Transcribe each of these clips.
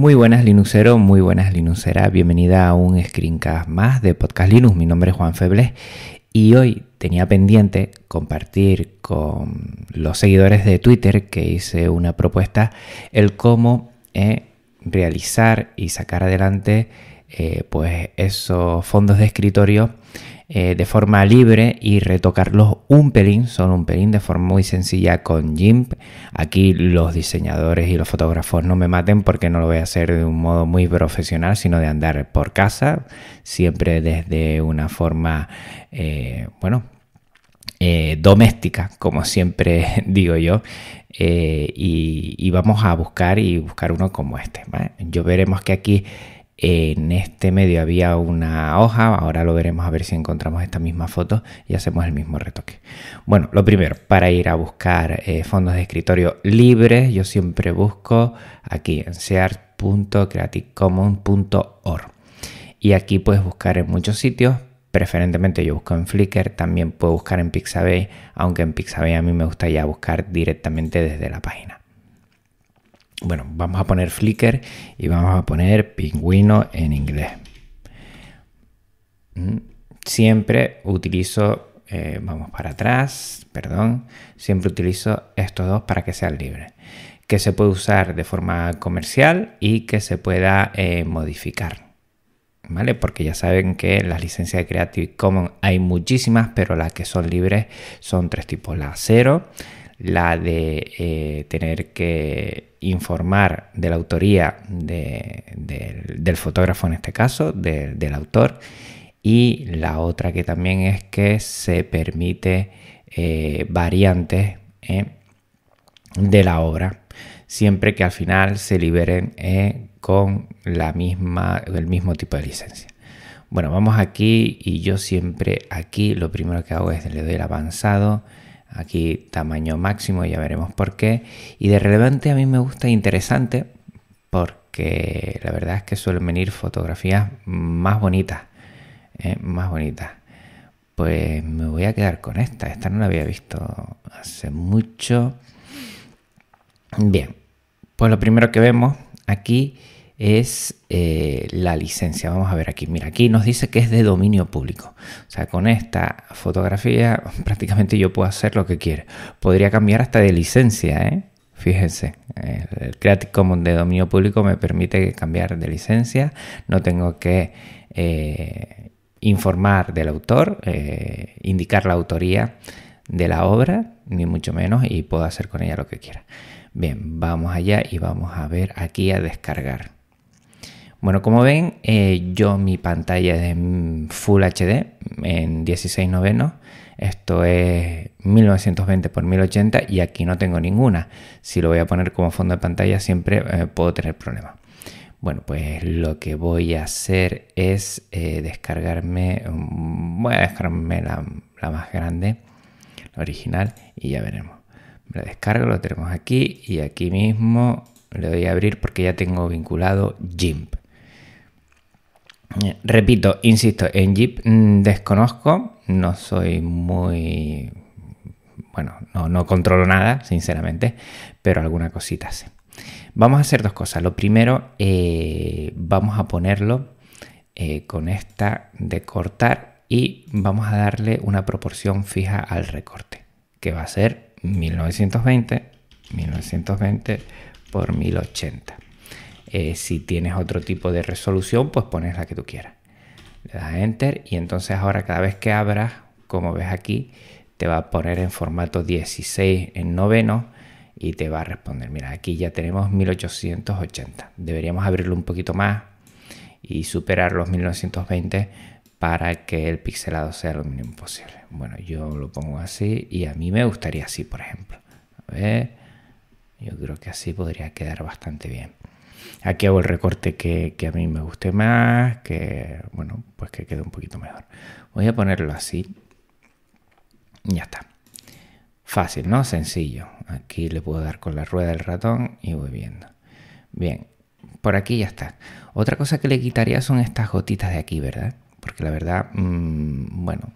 Muy buenas Linuxero, muy buenas Linuxera, bienvenida a un screencast más de Podcast Linux. Mi nombre es Juan Febles y hoy tenía pendiente compartir con los seguidores de Twitter que hice una propuesta el cómo eh, realizar y sacar adelante eh, pues esos fondos de escritorio eh, de forma libre y retocarlos un pelín, solo un pelín, de forma muy sencilla con GIMP. Aquí los diseñadores y los fotógrafos no me maten porque no lo voy a hacer de un modo muy profesional, sino de andar por casa, siempre desde una forma, eh, bueno, doméstica, como siempre digo yo, y, vamos a buscar y buscar uno como este. Yo veremos que aquí en este medio había una hoja, ahora lo veremos a ver si encontramos esta misma foto y hacemos el mismo retoque. Bueno, lo primero, para ir a buscar eh, fondos de escritorio libres, yo siempre busco aquí en seart.creativecommons.org. Y aquí puedes buscar en muchos sitios, preferentemente yo busco en Flickr, también puedo buscar en Pixabay, aunque en Pixabay a mí me gusta ya buscar directamente desde la página. Bueno, vamos a poner Flickr y vamos a poner pingüino en inglés. Mm, siempre utilizo, eh, vamos para atrás, perdón, siempre utilizo estos dos para que sean libres. Que se puede usar de forma comercial y que se pueda eh, modificar. ¿Vale? Porque ya saben que las licencias de Creative Commons hay muchísimas, pero las que son libres son tres tipos, la 0, la de eh, tener que informar de la autoría del fotógrafo en este caso, del autor, y la otra que también es que se permite eh, variantes eh, de la obra, siempre que al final se liberen con la misma, el mismo tipo de licencia. Bueno, vamos aquí y yo siempre aquí lo primero que hago es le doy el avanzado aquí tamaño máximo, ya veremos por qué. Y de relevante a mí me gusta e interesante porque la verdad es que suelen venir fotografías más bonitas, ¿eh? más bonitas. Pues me voy a quedar con esta, esta no la había visto hace mucho. Bien, pues lo primero que vemos aquí es eh, la licencia. Vamos a ver aquí. Mira, aquí nos dice que es de dominio público. O sea, con esta fotografía prácticamente yo puedo hacer lo que quiera. Podría cambiar hasta de licencia, ¿eh? Fíjense, eh, el Creative Commons de dominio público me permite cambiar de licencia, no tengo que informar del autor, indicar la autoría de la obra, ni mucho menos, y puedo hacer con ella lo que quiera. Bien, vamos allá y vamos a ver aquí a descargar. Bueno, como ven, eh, yo mi pantalla es en Full HD, en 16 novenos. Esto es 1920 x 1080 y aquí no tengo ninguna. Si lo voy a poner como fondo de pantalla siempre eh, puedo tener problemas. Bueno, pues lo que voy a hacer es eh, descargarme, mm, voy a descargarme la, más grande, la original, y ya veremos. Me la descargo, lo tenemos aquí y aquí mismo le doy a abrir porque ya tengo vinculado GIMP. Repito, insisto, en Jeep mm, desconozco, no soy muy... Bueno, no, controlo nada, sinceramente, pero alguna cosita sí. Vamos a hacer dos cosas. Lo primero, eh, vamos a ponerlo eh, con esta de cortar y vamos a darle una proporción fija al recorte, que va a ser 1920, 1920 por 1080. Eh, si tienes otro tipo de resolución, pues pones la que tú quieras. Le das Enter y entonces ahora cada vez que abras, como ves aquí, te va a poner en formato 16 en noveno y te va a responder, mira, aquí ya tenemos 1880. Deberíamos abrirlo un poquito más y superar los 1920 para que el pixelado sea lo mínimo posible. Bueno, yo lo pongo así y a mí me gustaría así, por ejemplo. A ver, yo creo que así podría quedar bastante bien aquí hago el recorte que, a mí me guste más, que bueno, pues que quede un poquito mejor. Voy a ponerlo así. Ya está. Fácil, ¿no? Sencillo. Aquí le puedo dar con la rueda del ratón y voy viendo. Bien, por aquí ya está. Otra cosa que le quitaría son estas gotitas de aquí, ¿verdad? Porque la verdad, mm, bueno,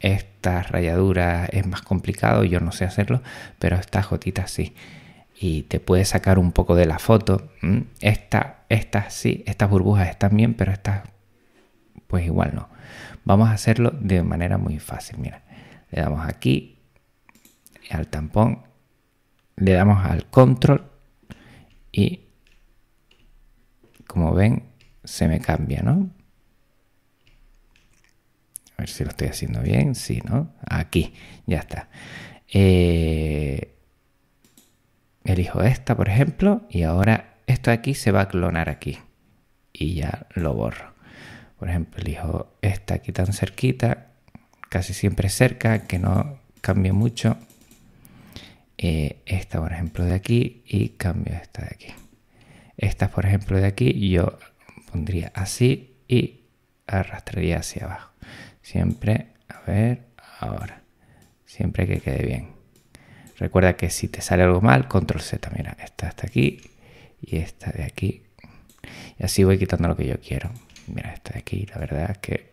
estas rayaduras es más complicado, yo no sé hacerlo, pero estas gotitas sí y te puede sacar un poco de la foto. Esta, estas sí, estas burbujas están bien, pero estas pues igual no. Vamos a hacerlo de manera muy fácil. Mira, le damos aquí al tampón, le damos al control y como ven se me cambia, ¿no? A ver si lo estoy haciendo bien, sí, ¿no? Aquí, ya está. Eh, elijo esta, por ejemplo, y ahora esto de aquí se va a clonar aquí. Y ya lo borro. Por ejemplo, elijo esta aquí tan cerquita, casi siempre cerca, que no cambie mucho. Eh, esta, por ejemplo, de aquí y cambio esta de aquí. Esta, por ejemplo, de aquí yo pondría así y arrastraría hacia abajo. Siempre, a ver, ahora. Siempre que quede bien. Recuerda que si te sale algo mal, control Z, mira, esta está aquí y esta de aquí. Y así voy quitando lo que yo quiero. Mira, esta de aquí, la verdad es que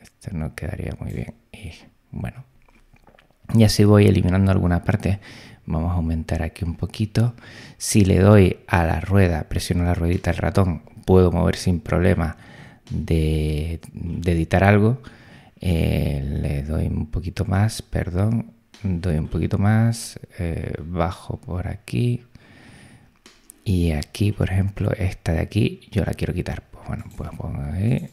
esto no quedaría muy bien. Y bueno, y así voy eliminando alguna parte. Vamos a aumentar aquí un poquito. Si le doy a la rueda, presiono la ruedita del ratón, puedo mover sin problema de, editar algo. Eh, le doy un poquito más, perdón, doy un poquito más, eh, bajo por aquí. Y aquí, por ejemplo, esta de aquí, yo la quiero quitar. Pues bueno, pues pongo ahí.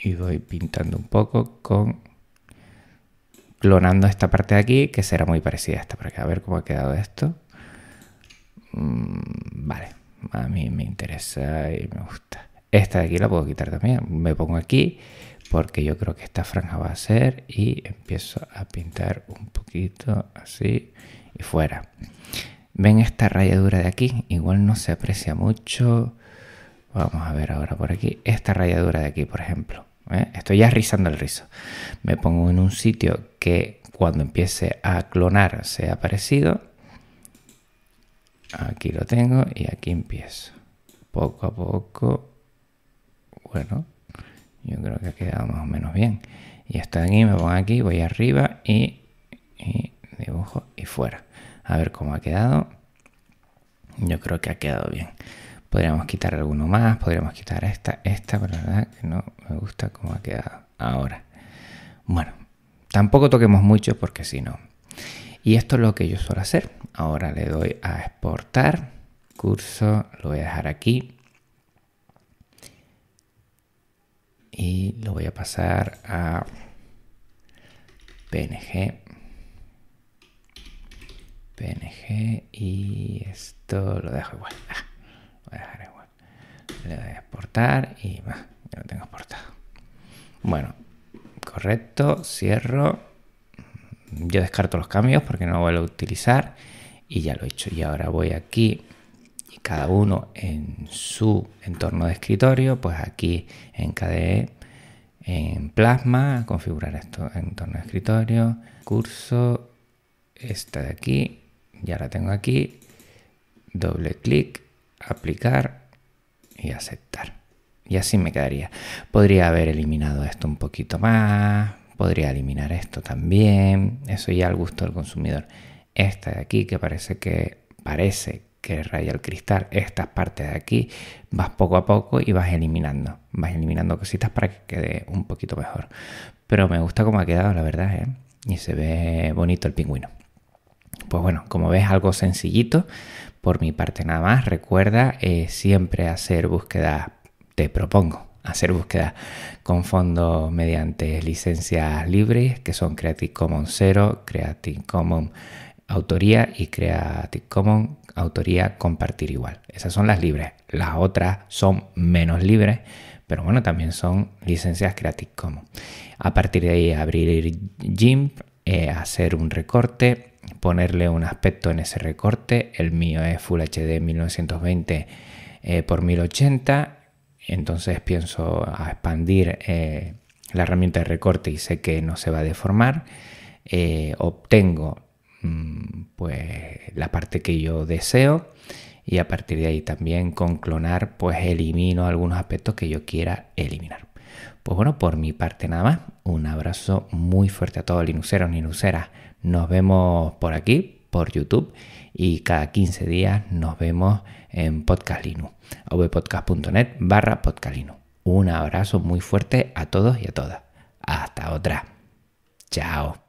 Y voy pintando un poco con... Clonando esta parte de aquí, que será muy parecida a esta Para A ver cómo ha quedado esto. Mm, vale, a mí me interesa y me gusta. Esta de aquí la puedo quitar también. Me pongo aquí, porque yo creo que esta franja va a ser y empiezo a pintar un poquito así y fuera. ¿Ven esta rayadura de aquí? Igual no se aprecia mucho. Vamos a ver ahora por aquí. Esta rayadura de aquí, por ejemplo. ¿eh? Estoy ya rizando el rizo. Me pongo en un sitio que cuando empiece a clonar sea parecido. Aquí lo tengo y aquí empiezo. Poco a poco. Bueno, yo creo que ha quedado más o menos bien y hasta aquí me pongo aquí voy arriba y, dibujo y fuera a ver cómo ha quedado yo creo que ha quedado bien podríamos quitar alguno más podríamos quitar esta esta pero la verdad que no me gusta cómo ha quedado ahora bueno tampoco toquemos mucho porque si no y esto es lo que yo suelo hacer ahora le doy a exportar curso lo voy a dejar aquí y lo voy a pasar a PNG. PNG y esto lo dejo igual. Ah, voy a dejar igual. Le voy a exportar y ya lo tengo exportado. Bueno, correcto, cierro. Yo descarto los cambios porque no lo vuelvo a utilizar y ya lo he hecho. Y ahora voy aquí y cada uno en su entorno de escritorio, pues aquí en KDE, en Plasma, configurar esto en entorno de escritorio, curso, esta de aquí, ya la tengo aquí, doble clic, aplicar y aceptar. Y así me quedaría. Podría haber eliminado esto un poquito más, podría eliminar esto también, eso ya al gusto del consumidor. Esta de aquí que parece que parece que raya el cristal, estas partes de aquí, vas poco a poco y vas eliminando, vas eliminando cositas para que quede un poquito mejor. Pero me gusta cómo ha quedado, la verdad, ¿eh? y se ve bonito el pingüino. Pues bueno, como ves, algo sencillito. Por mi parte nada más, recuerda eh, siempre hacer búsquedas, te propongo hacer búsquedas con fondos mediante licencias libres que son Creative Commons 0, Creative Commons Autoría y Creative Commons autoría, compartir igual. Esas son las libres. Las otras son menos libres, pero bueno, también son licencias Creative como A partir de ahí, abrir GIMP, eh, hacer un recorte, ponerle un aspecto en ese recorte. El mío es Full HD 1920 eh, por 1080. Entonces pienso a expandir eh, la herramienta de recorte y sé que no se va a deformar. Eh, obtengo mm, pues la parte que yo deseo y a partir de ahí también con clonar pues elimino algunos aspectos que yo quiera eliminar. Pues bueno, por mi parte nada más, un abrazo muy fuerte a todos y linuseras. Nos vemos por aquí, por YouTube y cada 15 días nos vemos en Podcast Linux, ovpodcast.net barra Podcast Linux. Un abrazo muy fuerte a todos y a todas. Hasta otra. Chao.